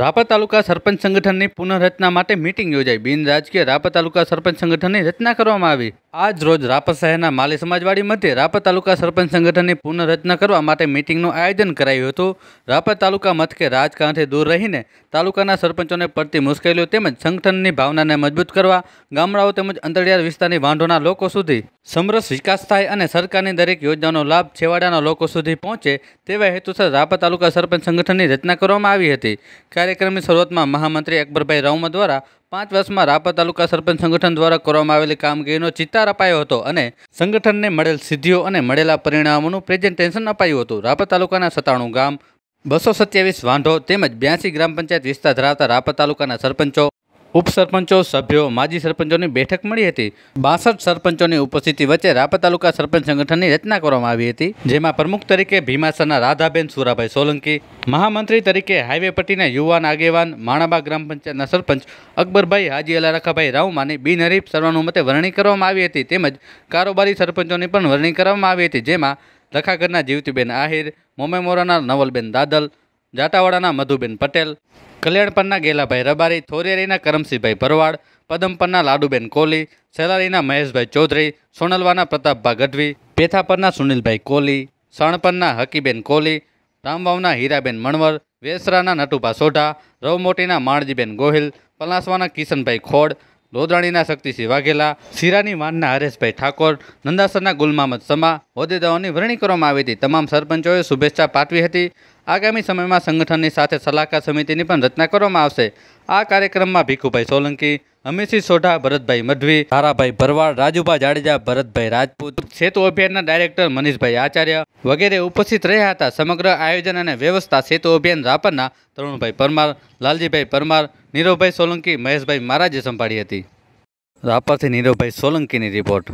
રાપર તાલુકા સરપંચ સંગઠનની પુનઃરચના માટે મિટિંગ યોજાઈ બિન રાજકીય રાપર તાલુકા સરપંચ સંગઠનની રચના કરવામાં આવી આજ રોજ રાપર શહેરના માલી સમાજવાડી મધ્યે રાપર તાલુકા સરપંચ સંગઠનની પુનઃરચના કરવા માટે મિટિંગનું આયોજન કરાયું હતું રાપર તાલુકા મથકે રાજકારણથી દૂર રહીને તાલુકાના સરપંચોને પડતી મુશ્કેલીઓ તેમજ સંગઠનની ભાવનાને મજબૂત કરવા ગામડાઓ તેમજ અંતરિયાળ વિસ્તારની વાંઢોના લોકો સુધી સમરસ વિકાસ થાય અને સરકારની દરેક યોજનાનો લાભ છેવાડાના લોકો સુધી પહોંચે તેવા હેતુસર રાપર તાલુકા સરપંચ સંગઠનની રચના કરવામાં આવી હતી કાર્યક્રમની શરૂઆતમાં મહામંત્રી અકબરભાઈ રાવમા દ્વારા પાંચ વર્ષમાં રાપર તાલુકા સરપંચ સંગઠન દ્વારા કરવામાં આવેલી કામગીરીનો ચિત્તાર અપાયો હતો અને સંગઠનને મળેલ સિદ્ધિઓ અને મળેલા પરિણામોનું પ્રેઝન્ટેશન અપાયું હતું રાપર તાલુકાના સતાણું ગામ બસો સત્યાવીસ વાંધો તેમજ બ્યાસી ગ્રામ પંચાયત વિસ્તાર ધરાવતા રાપર તાલુકાના સરપંચો ઉપસરપંચો સભ્યો માજી સરપંચોની બેઠક મળી હતી બાસઠ સરપંચોની ઉપસ્થિતિ વચ્ચે રાપર તાલુકા સરપંચ સંગઠનની રચના કરવામાં આવી હતી જેમાં પ્રમુખ તરીકે ભીમાસરના રાધાબેન સુરાભાઈ સોલંકી મહામંત્રી તરીકે હાઇવે પટ્ટીના યુવાન આગેવાન માણાબા ગ્રામ પંચાયતના સરપંચ અકબરભાઈ હાજી અલારાખાભાઈ રાવમાની બિનહરીફ સર્વાનુમતે વરણી કરવામાં આવી હતી તેમજ કારોબારી સરપંચોની પણ વરણી કરવામાં આવી હતી જેમાં લખાગરના જીવતીબેન આહિર મોમેમોરાના નવલબેન દાદલ જાટાવાડાના મધુબેન પટેલ કલ્યાણપરના ગેલાભાઈ રબારી થોરિયારીના કરમસિંહભાઈ ભરવાડ પદમપરના લાડુબેન કોહલી સેલારીના મહેશભાઈ ચૌધરી સોનલવાના પ્રતાપભા ગઢવી પેથાપરના સુનિલભાઈ કોહલી સણપરના હકીબેન કોહલી રામવાવના હીરાબેન મણવર વેસરાના નટુભા સોઢા રવમોટીના માણજીબેન ગોહિલ પલાસવાના કિશનભાઈ ખોડ લોધરાણીના શક્તિસિંહ વાઘેલા શિરાની માનના હરેશભાઈ ઠાકોર નંદાસરના ગુલમામદ સમા હોદ્દેદારોની વરણી કરવામાં આવી હતી તમામ સરપંચોએ શુભેચ્છા પાઠવી હતી આગામી સમયમાં સંગઠનની સાથે સલાહકાર સમિતિની પણ રચના કરવામાં આવશે આ કાર્યક્રમમાં ભીખુભાઈ સોલંકી અમીરસિંહ સોઢા ભરતભાઈ મઢવી તારાભાઈ ભરવાડ રાજુભાઈ જાડેજા ભરતભાઈ રાજપૂત સેતુ અભિયાનના ડાયરેક્ટર મનીષભાઈ આચાર્ય વગેરે ઉપસ્થિત રહ્યા હતા સમગ્ર આયોજન અને વ્યવસ્થા સેતુ અભિયાન રાપરના તરુણભાઈ પરમાર લાલજીભાઈ પરમાર નીરવભાઈ સોલંકી મહેશભાઈ મહારાજે સંભાળી હતી રાપરથી નીરવભાઈ સોલંકીની રિપોર્ટ